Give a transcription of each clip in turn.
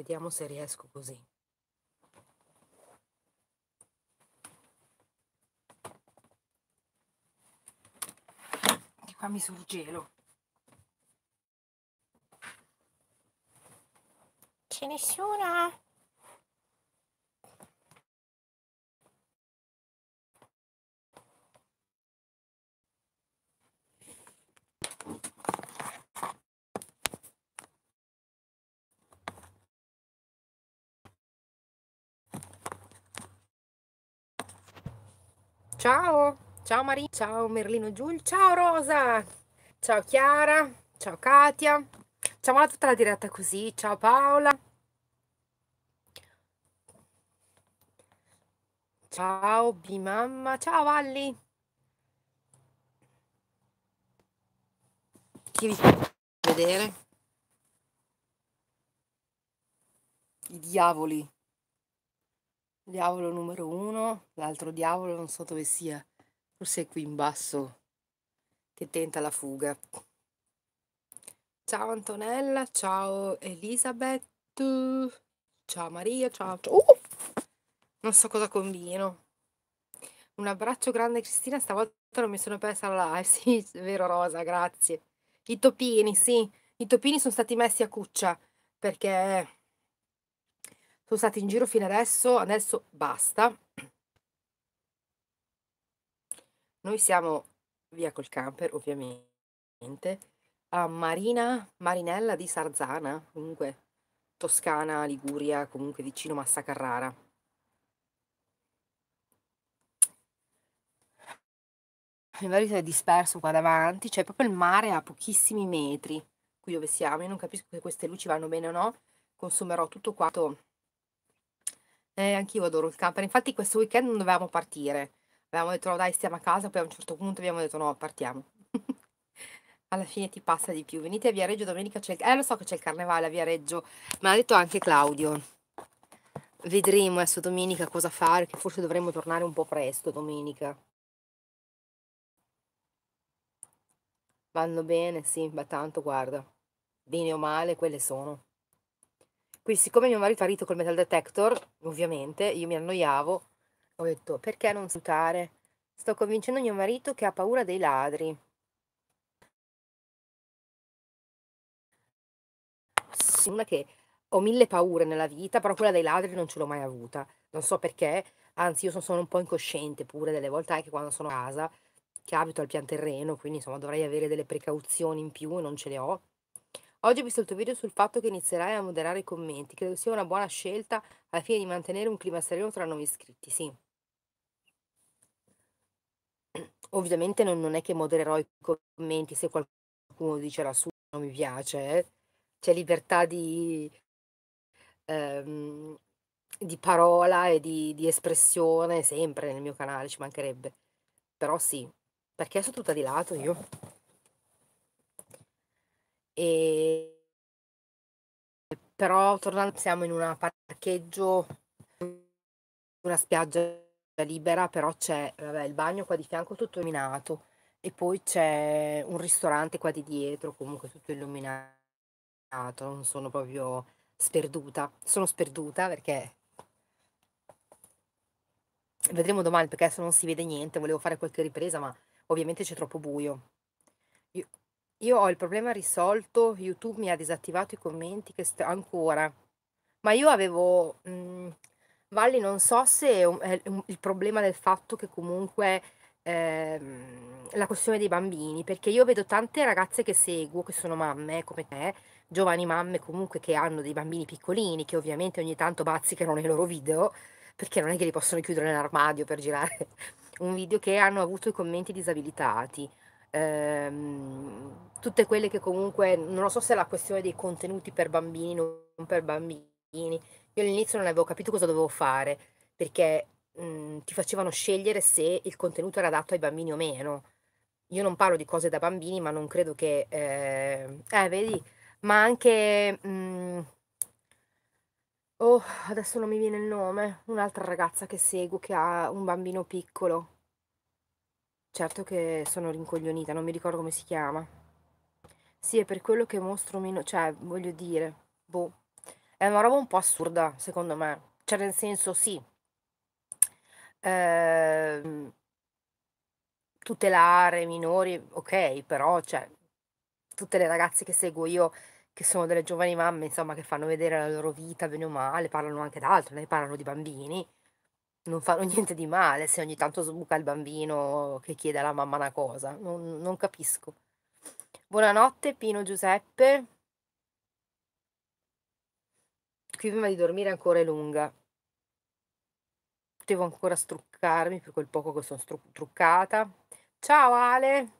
vediamo se riesco così che qua mi surgelo c'è nessuno Ciao, ciao Maria, ciao Merlino Giul, ciao Rosa, ciao Chiara, ciao Katia, ciao a tutta la diretta così, ciao Paola. Ciao Bimamma, ciao Valli. Chi vi fa vedere? I diavoli. Diavolo numero uno, l'altro diavolo non so dove sia, forse è qui in basso, che tenta la fuga. Ciao Antonella, ciao Elisabeth, ciao Maria, ciao... Uh! Non so cosa combino. Un abbraccio grande Cristina, stavolta non mi sono persa la live, sì, è vero Rosa, grazie. I topini, sì, i topini sono stati messi a cuccia, perché sono stati in giro fino adesso, adesso basta. Noi siamo via col camper, ovviamente, a Marina, Marinella di Sarzana, comunque Toscana, Liguria, comunque vicino Massa Carrara. Il marito è disperso qua davanti, c'è cioè proprio il mare a pochissimi metri qui dove siamo. Io non capisco che queste luci vanno bene o no. Consumerò tutto quanto eh, anch'io adoro il camper. Infatti questo weekend non dovevamo partire. Avevamo detto no dai stiamo a casa, poi a un certo punto abbiamo detto no partiamo. Alla fine ti passa di più. Venite a Viareggio domenica c'è il... Eh lo so che c'è il carnevale a Viareggio, ma l'ha detto anche Claudio. Vedremo adesso domenica cosa fare, che forse dovremmo tornare un po' presto domenica. Vanno bene, sì, ma tanto guarda, bene o male quelle sono. Quindi, siccome mio marito ha rito col metal detector, ovviamente, io mi annoiavo, ho detto perché non salutare? Sto convincendo mio marito che ha paura dei ladri. Una che ho mille paure nella vita, però quella dei ladri non ce l'ho mai avuta. Non so perché, anzi io sono un po' incosciente pure delle volte anche quando sono a casa, che abito al pian terreno, quindi insomma dovrei avere delle precauzioni in più e non ce le ho. Oggi ho visto il tuo video sul fatto che inizierai a moderare i commenti. Credo sia una buona scelta al fine di mantenere un clima sereno tra nuovi iscritti. Sì. Ovviamente non, non è che modererò i commenti se qualcuno dice la sua, non mi piace. eh. C'è libertà di, ehm, di parola e di, di espressione sempre nel mio canale, ci mancherebbe. Però sì, perché sono tutta di lato io? E... Però tornando siamo in un parcheggio, una spiaggia libera, però c'è vabbè, il bagno qua di fianco tutto illuminato e poi c'è un ristorante qua di dietro comunque tutto illuminato, non sono proprio sperduta, sono sperduta perché vedremo domani perché adesso non si vede niente, volevo fare qualche ripresa ma ovviamente c'è troppo buio. Io ho il problema risolto, YouTube mi ha disattivato i commenti che st- ancora. Ma io avevo, mh, mm, Valli, non so se è, un, è un, il problema del fatto che comunque ehm, la questione dei bambini, perché io vedo tante ragazze che seguo, che sono mamme eh, come te, giovani mamme comunque che hanno dei bambini piccolini, che ovviamente ogni tanto bazzicano nei loro video, perché non è che li possono chiudere nell'armadio per girare un video che hanno avuto i commenti disabilitati ehm, tutte quelle che comunque, non so se è la questione dei contenuti per bambini, non per bambini, io all'inizio non avevo capito cosa dovevo fare, perché mh, mm, ti facevano scegliere se il contenuto era adatto ai bambini o meno. Io non parlo di cose da bambini, ma non credo che... Eh, eh vedi, ma anche... Mh, mm, oh, adesso non mi viene il nome, un'altra ragazza che seguo che ha un bambino piccolo. Certo che sono rincoglionita, non mi ricordo come si chiama. Sì, è per quello che mostro meno, cioè, voglio dire, boh. È una roba un po' assurda, secondo me. Cioè, nel senso, sì. Eh, tutelare minori, ok, però, cioè, tutte le ragazze che seguo io, che sono delle giovani mamme, insomma, che fanno vedere la loro vita bene o male, parlano anche d'altro, ne parlano di bambini non fanno niente di male se ogni tanto sbuca il bambino che chiede alla mamma una cosa, non, non capisco. Buonanotte Pino Giuseppe. Qui prima di dormire ancora è lunga. Potevo ancora struccarmi per quel poco che sono stru- truccata. Ciao Ale.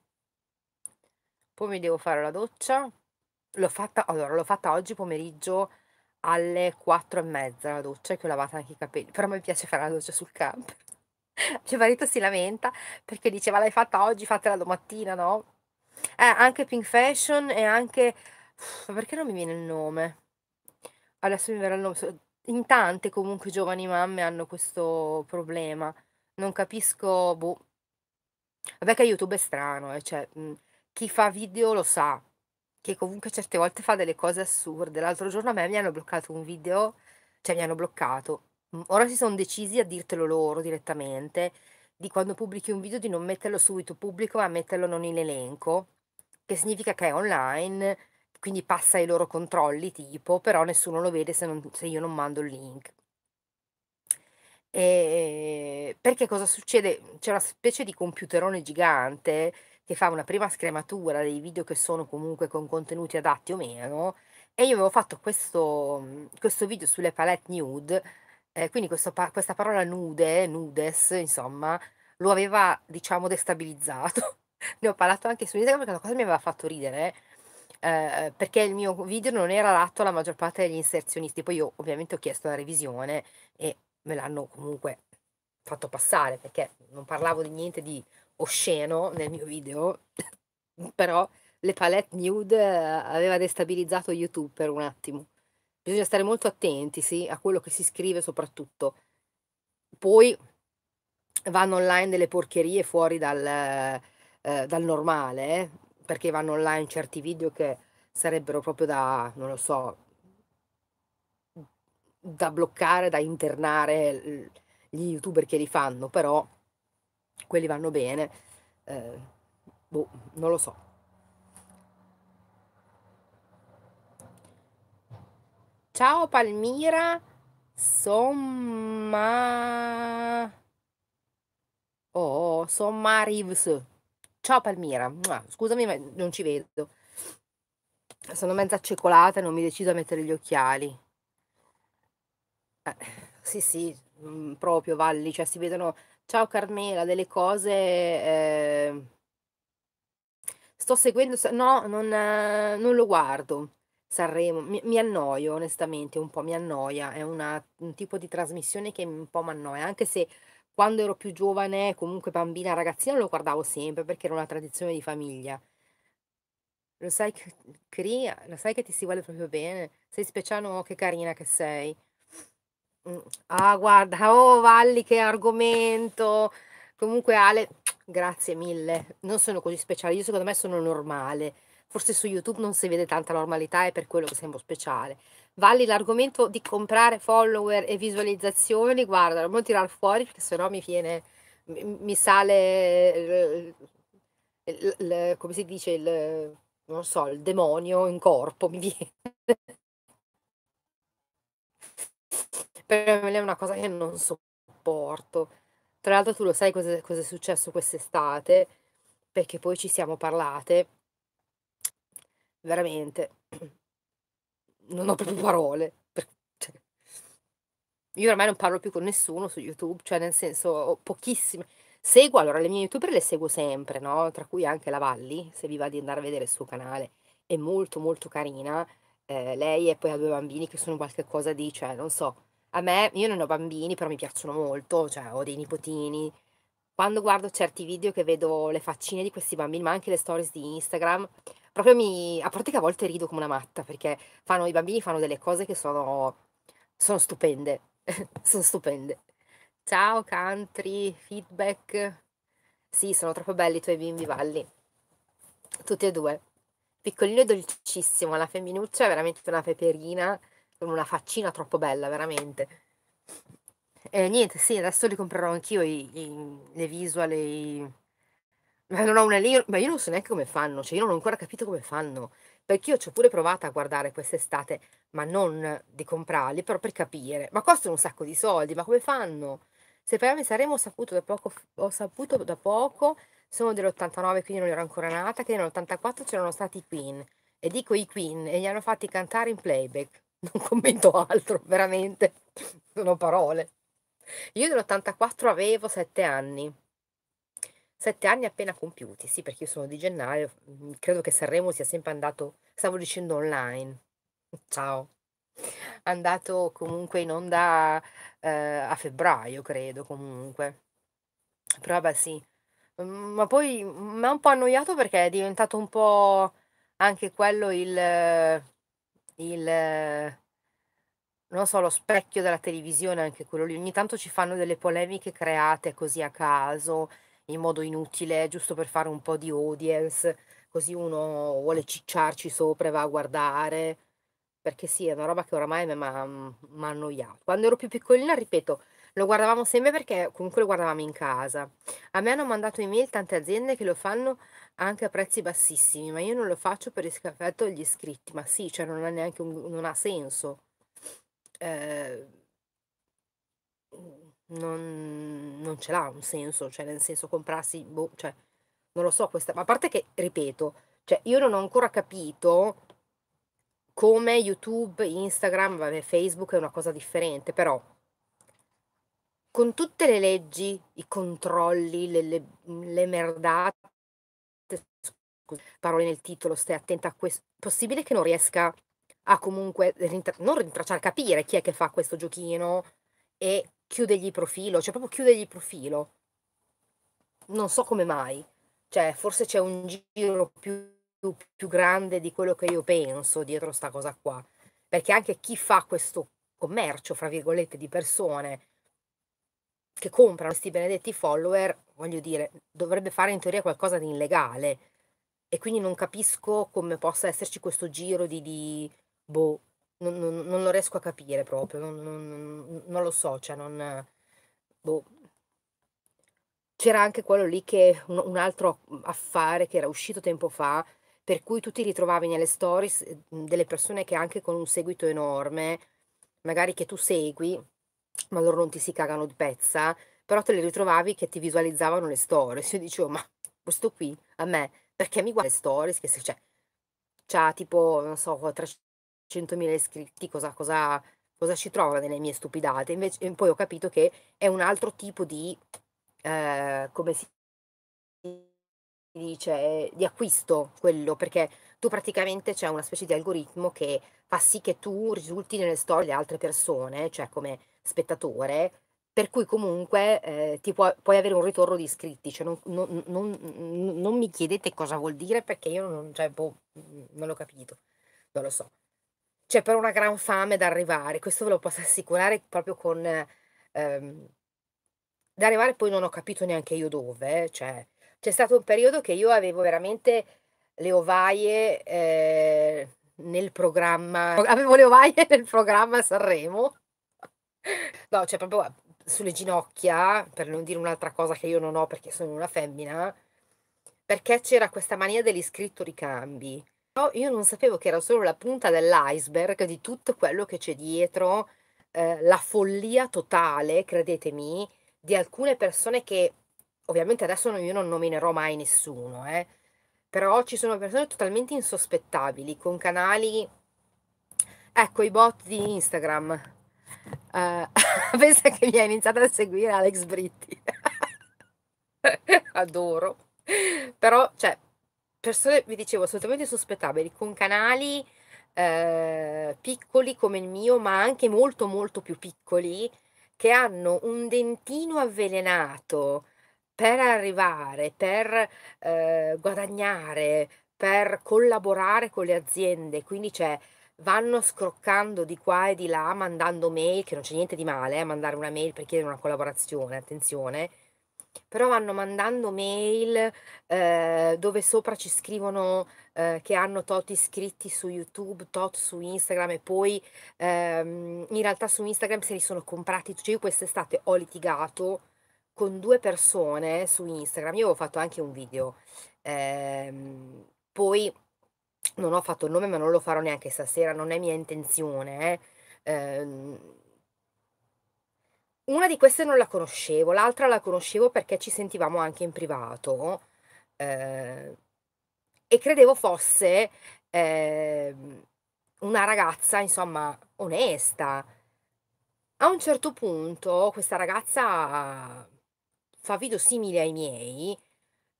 Poi mi devo fare la doccia. L'ho fatta, allora, l'ho fatta oggi pomeriggio alle 4 e mezza la doccia che ho lavato anche i capelli, però mi piace fare la doccia sul camper. Mio cioè, marito si lamenta perché diceva l'hai fatta oggi, fatela domattina, no? Eh, anche Pink Fashion e anche... Uff, perché non mi viene il nome? Adesso mi verrà il nome. In tante comunque giovani mamme hanno questo problema. Non capisco... Boh. Vabbè che YouTube è strano, eh, cioè, mh, chi fa video lo sa, che comunque certe volte fa delle cose assurde. L'altro giorno a me mi hanno bloccato un video, cioè mi hanno bloccato. Ora si sono decisi a dirtelo loro direttamente, di quando pubblichi un video di non metterlo subito pubblico, ma metterlo non in elenco, che significa che è online, quindi passa ai loro controlli tipo, però nessuno lo vede se, non, se io non mando il link. E perché cosa succede? C'è una specie di computerone gigante che fa una prima scrematura dei video che sono comunque con contenuti adatti o meno, e io avevo fatto questo, questo video sulle palette nude, eh, quindi questo, questa parola nude, nudes, insomma, lo aveva, diciamo, destabilizzato. ne ho parlato anche su Instagram perché la cosa mi aveva fatto ridere, eh, perché il mio video non era adatto alla maggior parte degli inserzionisti. Poi io ovviamente ho chiesto la revisione e me l'hanno comunque fatto passare, perché non parlavo di niente di osceno nel mio video, però le palette nude eh, aveva destabilizzato YouTube per un attimo. Bisogna stare molto attenti, sì, a quello che si scrive soprattutto. Poi vanno online delle porcherie fuori dal, eh, dal normale, eh, perché vanno online certi video che sarebbero proprio da, non lo so, da bloccare, da internare gli youtuber che li fanno, però quelli vanno bene, eh, boh, non lo so. Ciao Palmira, somma... Oh, somma Reeves. Ciao Palmira, scusami ma non ci vedo. Sono mezza accecolata e non mi decido a mettere gli occhiali. Eh, sì, sì, mm, proprio Valli, cioè si vedono Ciao Carmela, delle cose... eh, sto seguendo, no, non, eh, non lo guardo. Sanremo, mi, mi annoio onestamente, un po' mi annoia, è una- un tipo di trasmissione che un po' mi annoia, anche se quando ero più giovane, comunque bambina, ragazzina, lo guardavo sempre perché era una tradizione di famiglia. Lo sai che, Cria, lo sai che ti si vuole proprio bene? Sei speciale, oh, che carina che sei. Ah guarda, oh Valli che argomento. Comunque Ale, grazie mille. Non sono così speciale, io secondo me sono normale. Forse su YouTube non si vede tanta normalità, è per quello che sembro speciale. Valli l'argomento di comprare follower e visualizzazioni, guarda, non tirar fuori perché sennò mi viene, mi, sale, il, eh, il, il, come si dice, il, non so, il demonio in corpo, mi viene. per me è una cosa che non sopporto. Tra l'altro tu lo sai cosa, cosa è successo quest'estate, perché poi ci siamo parlate. Veramente, non ho proprio parole. Cioè, io ormai non parlo più con nessuno su YouTube, cioè nel senso ho pochissime. Seguo, allora le mie youtuber le seguo sempre, no? Tra cui anche la Valli, se vi va di andare a vedere il suo canale, è molto molto carina. Eh, lei e poi ha due bambini che sono qualcosa di, cioè non so, a me, io non ho bambini, però mi piacciono molto, cioè ho dei nipotini. Quando guardo certi video che vedo le faccine di questi bambini, ma anche le stories di Instagram, proprio mi... A parte che a volte rido come una matta, perché fanno, i bambini fanno delle cose che sono, sono stupende. sono stupende. Ciao country, feedback. Sì, sono troppo belli i tuoi bimbi valli. Tutti e due. Piccolino e dolcissimo, la femminuccia è veramente una peperina con una faccina troppo bella, veramente. E eh, niente, sì, adesso li comprerò anch'io i, i, le visual, i... Ma non ho una lì, ma io non so neanche come fanno, cioè io non ho ancora capito come fanno, perché io ci ho pure provato a guardare quest'estate, ma non di comprarli, però per capire, ma costano un sacco di soldi, ma come fanno? Se per me saremo saputo da poco, ho saputo da poco, sono dell'89 quindi non ero ancora nata, che nell'84 c'erano stati i Queen, e dico i Queen, e li hanno fatti cantare in playback non commento altro, veramente, sono parole. Io nell'84 avevo 7 anni, 7 anni appena compiuti, sì, perché io sono di gennaio, mm, credo che Sanremo sia sempre andato, stavo dicendo online, ciao, andato comunque in onda eh, a febbraio, credo comunque. Però vabbè sì, mm, ma poi mi ha un po' annoiato perché è diventato un po' anche quello il il non so, lo specchio della televisione, anche quello lì. Ogni tanto ci fanno delle polemiche create così a caso, in modo inutile, giusto per fare un po' di audience, così uno vuole cicciarci sopra e va a guardare. Perché sì, è una roba che oramai mi ha annoiato. Quando ero più piccolina, ripeto, lo guardavamo sempre perché comunque lo guardavamo in casa. A me hanno mandato email tante aziende che lo fanno anche a prezzi bassissimi, ma io non lo faccio per riscatto degli iscritti, ma sì, cioè non ha neanche un, non ha senso. Eh, non, non, ce l'ha un senso, cioè nel senso comprarsi, boh, cioè, non lo so questa, ma a parte che, ripeto, cioè io non ho ancora capito come YouTube, Instagram, vabbè, Facebook è una cosa differente, però con tutte le leggi, i controlli, le, le, le merdate, scusa, parole nel titolo, stai attenta a questo, possibile che non riesca a comunque, rintra- non rintracciare, capire chi è che fa questo giochino e chiudergli profilo, cioè proprio chiudergli profilo. Non so come mai, cioè forse c'è un giro più, più, più grande di quello che io penso dietro sta cosa qua, perché anche chi fa questo commercio, fra virgolette, di persone, che comprano questi benedetti follower, voglio dire, dovrebbe fare in teoria qualcosa di illegale. E quindi non capisco come possa esserci questo giro di, di boh, non, non, non, lo riesco a capire proprio, non, non lo so, cioè non... Boh. C'era anche quello lì che un, un altro affare che era uscito tempo fa, per cui tu ti ritrovavi nelle stories eh, delle persone che anche con un seguito enorme, magari che tu segui, ma loro non ti si cagano di pezza, però te le ritrovavi che ti visualizzavano le stories. Io dicevo, ma questo qui a me, perché mi guarda le stories? Che se c'è, cioè, c'ha tipo, non so, 300.000 iscritti, cosa, cosa, cosa ci trova nelle mie stupidate? Invece, poi ho capito che è un altro tipo di, eh, come si dice, eh, di acquisto quello, perché tu praticamente c'è una specie di algoritmo che fa sì che tu risulti nelle storie di altre persone, cioè come spettatore, per cui comunque eh, ti puoi, puoi avere un ritorno di iscritti. Cioè non, non, non, non, mi chiedete cosa vuol dire perché io non, cioè, boh, non l'ho capito, non lo so. C'è però una gran fame da arrivare, questo ve lo posso assicurare proprio con... Ehm, da arrivare poi non ho capito neanche io dove, cioè c'è stato un periodo che io avevo veramente le ovaie eh, nel programma, avevo le ovaie nel programma Sanremo, no, cioè proprio eh, sulle ginocchia, per non dire un'altra cosa che io non ho perché sono una femmina, perché c'era questa mania dell'iscritto ricambi. No, io non sapevo che era solo la punta dell'iceberg di tutto quello che c'è dietro, eh, la follia totale, credetemi, di alcune persone che ovviamente adesso io non nominerò mai nessuno, eh, però ci sono persone totalmente insospettabili con canali. Ecco i bot di Instagram. Uh, pensa che mi ha iniziato a seguire Alex Britti. Adoro. Però, cioè, persone, vi dicevo, assolutamente insospettabili con canali eh, piccoli come il mio, ma anche molto, molto più piccoli, che hanno un dentino avvelenato per arrivare, per eh, guadagnare, per collaborare con le aziende, quindi c'è cioè, vanno scroccando di qua e di là, mandando mail, che non c'è niente di male a eh, mandare una mail per chiedere una collaborazione, attenzione, però vanno mandando mail eh, dove sopra ci scrivono eh, che hanno tot iscritti su YouTube, tot su Instagram e poi ehm, in realtà su Instagram se li sono comprati, cioè io quest'estate ho litigato con due persone su Instagram, io avevo fatto anche un video, ehm, poi non ho fatto il nome ma non lo farò neanche stasera, non è mia intenzione. Eh. Ehm, una di queste non la conoscevo, l'altra la conoscevo perché ci sentivamo anche in privato eh, e credevo fosse eh, una ragazza, insomma, onesta. A un certo punto questa ragazza fa video simili ai miei,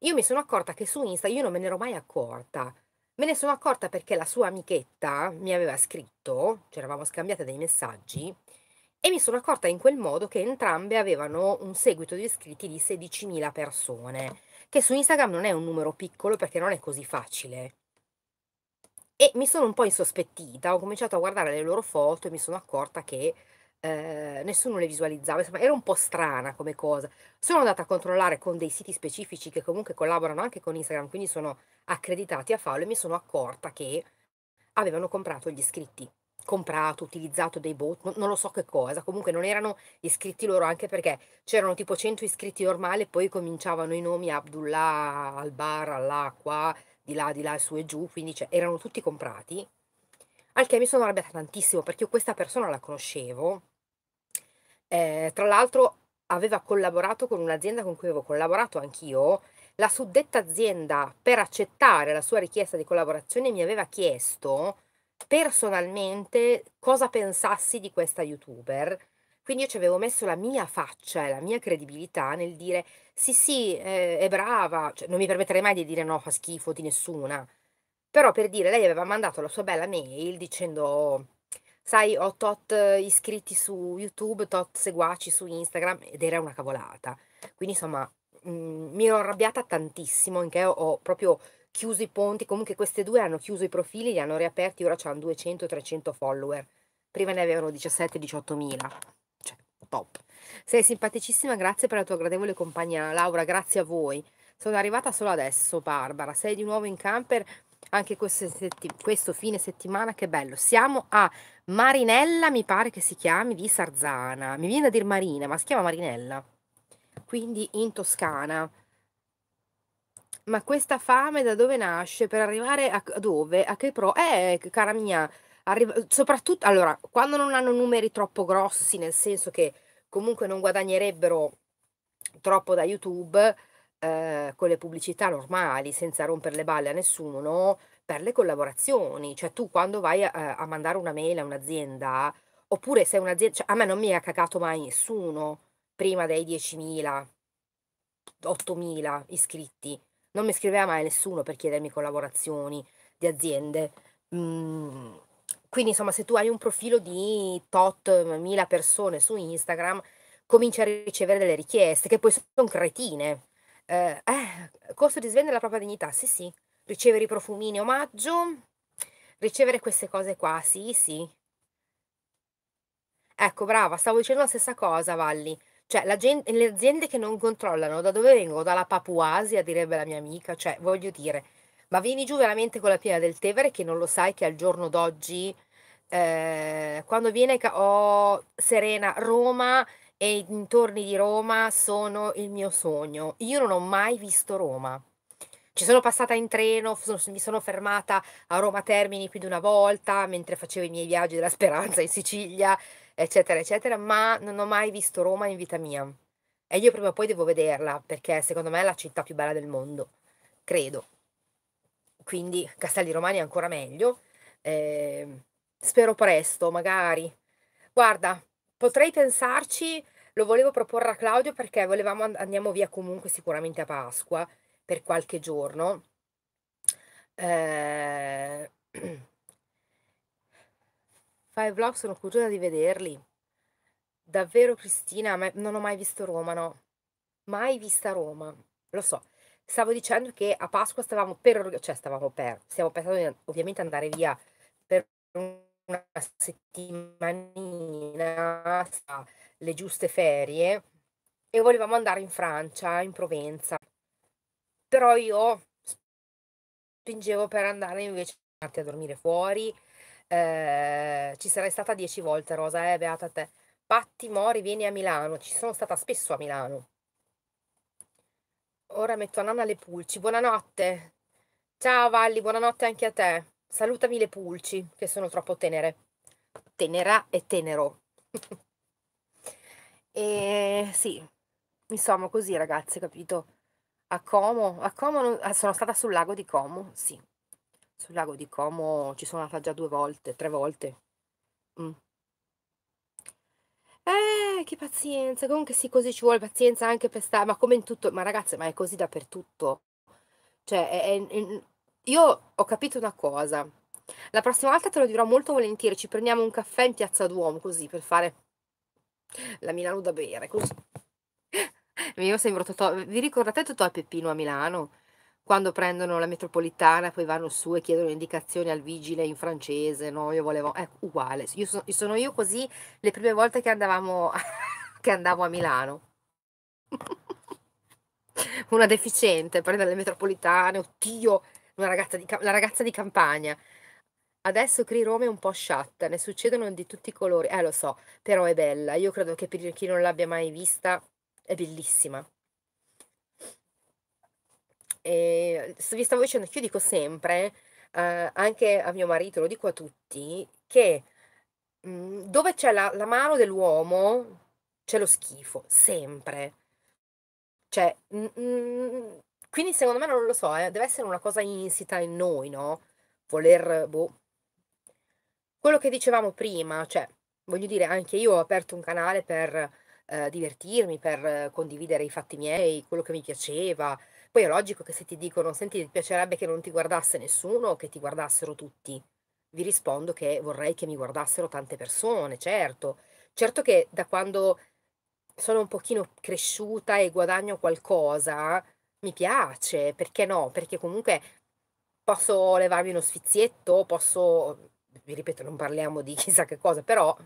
io mi sono accorta che su Insta io non me ne ero mai accorta. Me ne sono accorta perché la sua amichetta mi aveva scritto, ci eravamo scambiate dei messaggi, e mi sono accorta in quel modo che entrambe avevano un seguito di iscritti di 16.000 persone, che su Instagram non è un numero piccolo perché non è così facile. E mi sono un po' insospettita, ho cominciato a guardare le loro foto e mi sono accorta che eh, nessuno le visualizzava, insomma era un po' strana come cosa. Sono andata a controllare con dei siti specifici che comunque collaborano anche con Instagram, quindi sono accreditati a farlo e mi sono accorta che avevano comprato gli iscritti, comprato, utilizzato dei bot, non, non lo so che cosa, comunque non erano iscritti loro anche perché c'erano tipo 100 iscritti normali e poi cominciavano i nomi Abdullah, Albar, Allah, qua, di là, di là, su e giù, quindi cioè, erano tutti comprati. Al che mi sono arrabbiata tantissimo perché io questa persona la conoscevo, eh, tra l'altro aveva collaborato con un'azienda con cui avevo collaborato anch'io. La suddetta azienda, per accettare la sua richiesta di collaborazione, mi aveva chiesto personalmente cosa pensassi di questa youtuber. Quindi io ci avevo messo la mia faccia e la mia credibilità nel dire sì sì, eh, è brava, cioè, non mi permetterei mai di dire no, fa schifo di nessuna. Però per dire, lei aveva mandato la sua bella mail dicendo sai, ho tot iscritti su YouTube, tot seguaci su Instagram ed era una cavolata. Quindi insomma, mh, mm, mi ero arrabbiata tantissimo, in che ho, ho proprio chiuso i ponti, comunque queste due hanno chiuso i profili, li hanno riaperti, ora hanno 200-300 follower. Prima ne avevano 17-18 mila. Cioè, top. Sei simpaticissima, grazie per la tua gradevole compagnia. Laura, grazie a voi. Sono arrivata solo adesso, Barbara. Sei di nuovo in camper? anche setti- questo fine settimana, che bello. Siamo a Marinella, mi pare che si chiami, di Sarzana. Mi viene da dire Marina, ma si chiama Marinella. Quindi in Toscana. Ma questa fame da dove nasce? Per arrivare a, a dove? A che pro? Eh, cara mia, arriva- soprattutto, allora, quando non hanno numeri troppo grossi, nel senso che comunque non guadagnerebbero troppo da YouTube eh, con le pubblicità normali, senza rompere le balle a nessuno, per le collaborazioni. Cioè tu quando vai a, eh, a mandare una mail a un'azienda, oppure se un'azienda, cioè a me non mi ha cagato mai nessuno prima dei 10.000, 8.000 iscritti, non mi scriveva mai nessuno per chiedermi collaborazioni di aziende. Mm, quindi insomma se tu hai un profilo di tot mila persone su Instagram, cominci a ricevere delle richieste che poi sono cretine, Ehm, eh, costo di svendere la propria dignità, sì sì, ricevere i profumini omaggio, ricevere queste cose qua, sì sì. Ecco, brava, stavo dicendo la stessa cosa, Valli. Cioè, la gente, le aziende che non controllano, da dove vengo? Dalla Papuasia, direbbe la mia amica, cioè, voglio dire, ma vieni giù veramente con la piena del Tevere che non lo sai che al giorno d'oggi... Eh, quando viene oh, Serena Roma e i dintorni di Roma sono il mio sogno. Io non ho mai visto Roma. Ci sono passata in treno, mi sono fermata a Roma Termini più di una volta mentre facevo i miei viaggi della speranza in Sicilia, eccetera, eccetera, ma non ho mai visto Roma in vita mia. E io prima o poi devo vederla perché secondo me è la città più bella del mondo, credo. Quindi Castelli Romani è ancora meglio. Eh, spero presto, magari. Guarda, Potrei pensarci, lo volevo proporre a Claudio perché volevamo and- andiamo via comunque sicuramente a Pasqua per qualche giorno. Eh... Fai vlog, sono curiosa di vederli. Davvero Cristina, ma non ho mai visto Roma, no. Mai vista Roma. Lo so. Stavo dicendo che a Pasqua stavamo per, cioè stavamo per, stiamo pensando di ovviamente andare via per un una settimanina, le giuste ferie, e volevamo andare in Francia, in Provenza. Però io spingevo per andare invece a dormire fuori. Eh, ci sarei stata dieci volte, Rosa, eh, beata te. Patti, Mori, vieni a Milano. Ci sono stata spesso a Milano. Ora metto a nanna le pulci. Buonanotte. Ciao Valli, buonanotte anche a te. Salutami le pulci, che sono troppo tenere. Tenera e tenero. e sì, insomma, così ragazzi, capito? A Como, a Como non, ah, sono stata sul lago di Como, sì. Sul lago di Como ci sono andata già due volte, tre volte. Mm. Eh, che pazienza, comunque sì, così ci vuole pazienza anche per stare, ma come in tutto, ma ragazze, ma è così dappertutto. Cioè, è, è, io ho capito una cosa. La prossima volta te lo dirò molto volentieri, ci prendiamo un caffè in Piazza Duomo così per fare la Milano da bere, così. Io sembro Totò. Vi ricordate Totò e Peppino a Milano? Quando prendono la metropolitana, poi vanno su e chiedono indicazioni al vigile in francese, no? Io volevo... È eh, uguale, io sono, sono io così le prime volte che andavamo... che andavo a Milano. Una deficiente, prendere le metropolitane, oddio, una ragazza di, la ragazza di campagna. Adesso Cree Roma è un po' sciatta, ne succedono di tutti i colori. Eh, lo so, però è bella. Io credo che per chi non l'abbia mai vista, è bellissima. E vi stavo dicendo, io dico sempre, eh, anche a mio marito, lo dico a tutti, che mh, mm, dove c'è la, la mano dell'uomo c'è lo schifo, sempre. Cioè, mh, mh, quindi secondo me non lo so, eh, deve essere una cosa insita in noi, no? Voler, boh. Quello che dicevamo prima, cioè, voglio dire, anche io ho aperto un canale per eh, divertirmi, per condividere i fatti miei, quello che mi piaceva. Poi è logico che se ti dicono, senti, ti piacerebbe che non ti guardasse nessuno o che ti guardassero tutti? Vi rispondo che vorrei che mi guardassero tante persone, certo. Certo che da quando sono un pochino cresciuta e guadagno qualcosa, mi piace, perché no? Perché comunque posso levarmi uno sfizietto, posso, vi ripeto, non parliamo di chissà che cosa, però,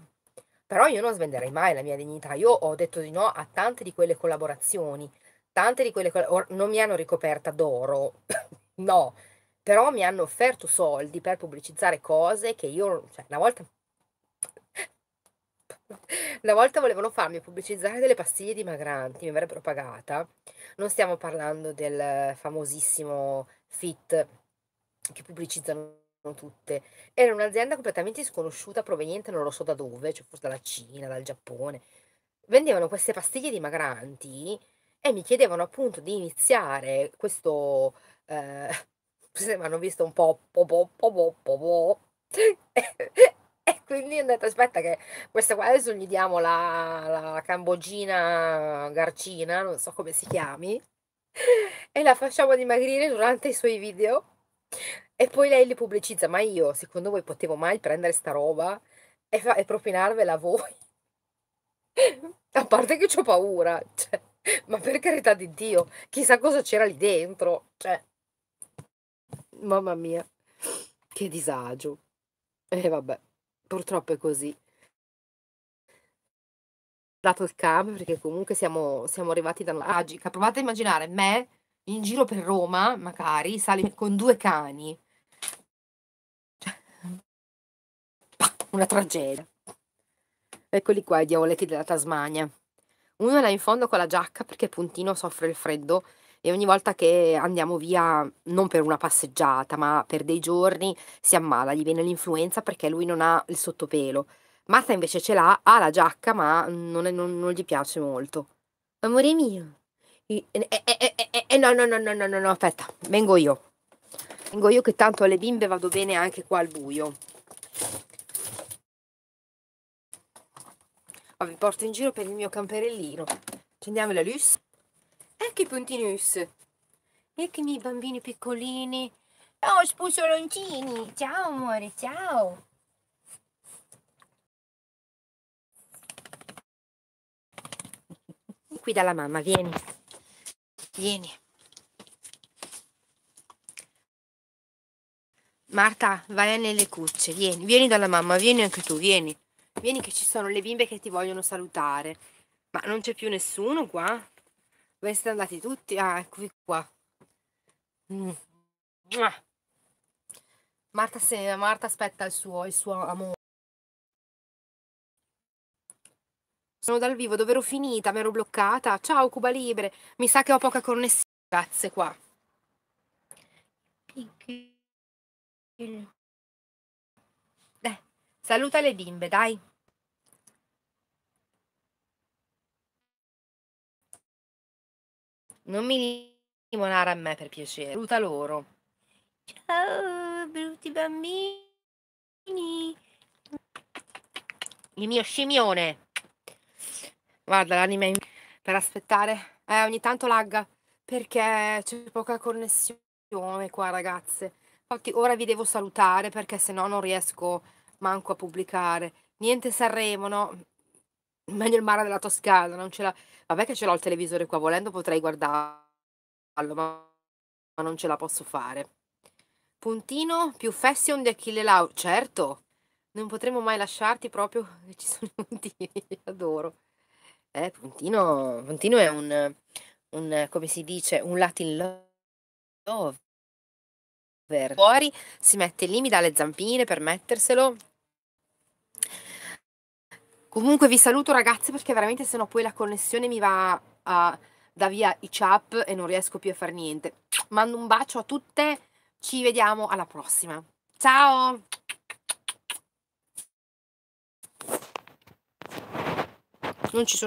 però io non svenderei mai la mia dignità. Io ho detto di no a tante di quelle collaborazioni, tante di quelle collaborazioni, non mi hanno ricoperta d'oro, no, però mi hanno offerto soldi per pubblicizzare cose che io, cioè, una volta una volta volevano farmi pubblicizzare delle pastiglie dimagranti, mi avrebbero pagata. Non stiamo parlando del famosissimo Fit che pubblicizzano tutte. Era un'azienda completamente sconosciuta, proveniente non lo so da dove, cioè forse dalla Cina, dal Giappone. Vendevano queste pastiglie dimagranti e mi chiedevano appunto di iniziare questo... Eh, mi hanno visto un po' po' po' po' po' po' E quindi ho detto, aspetta che questa qua adesso gli diamo la, la cambogina garcina, non so come si chiami, e la facciamo dimagrire durante i suoi video. E poi lei li pubblicizza, ma io, secondo voi, potevo mai prendere sta roba e, fa- e propinarvela a voi? a parte che ho paura, cioè, ma per carità di Dio, chissà cosa c'era lì dentro, cioè, mamma mia, che disagio. E eh, vabbè purtroppo è così. Dato il cab, perché comunque siamo, siamo arrivati da una Provate a immaginare me in giro per Roma, magari, sali con due cani. una tragedia. Eccoli qua, i diavoletti della Tasmania. Uno è là in fondo con la giacca perché Puntino soffre il freddo e ogni volta che andiamo via, non per una passeggiata, ma per dei giorni, si ammala, gli viene l'influenza perché lui non ha il sottopelo. Marta invece ce l'ha, ha la giacca, ma non, è, non, non gli piace molto. Amore mio. E no, no, no, no, no, no, no, aspetta, vengo io. Vengo io che tanto alle bimbe vado bene anche qua al buio. vi porto in giro per il mio camperellino. Accendiamo la luce. Ecco i puntinus. Eccomi i miei bambini piccolini. Ciao spusoloncini. Ciao amore, ciao. Qui dalla mamma, vieni. Vieni. Marta, vai nelle cucce, vieni, vieni dalla mamma, vieni anche tu, vieni. Vieni che ci sono le bimbe che ti vogliono salutare. Ma non c'è più nessuno qua? Dove siete andati tutti? Ah, eccovi qua. Mm. Marta, se, Marta aspetta il suo, il suo amore. Sono dal vivo, dove ero finita? Mi ero bloccata. Ciao Cuba Libre, mi sa che ho poca connessione. Grazie qua. Eh, saluta le bimbe, dai. Non mi limonare a me per piacere. Saluta loro. Ciao, brutti bambini. Il mio scimmione. Guarda, l'anima per aspettare. Eh, ogni tanto lagga perché c'è poca connessione qua, ragazze. Infatti ora vi devo salutare perché se no non riesco manco a pubblicare. Niente Sanremo, no? Ma nel mare della Toscana, non ce l'ha vabbè che ce l'ho il televisore qua, volendo potrei guardarlo, ma ma non ce la posso fare. Puntino più Fession di Achille Lau, certo, non potremo mai lasciarti proprio, ci sono i puntini, adoro. Eh, puntino, puntino è un, un, come si dice, un Latin lover. Fuori si mette lì, mi dà le zampine per metterselo, Comunque vi saluto ragazze perché veramente sennò poi la connessione mi va a, da via i chap e non riesco più a fare niente. Mando un bacio a tutte, ci vediamo alla prossima. Ciao! Non ci sono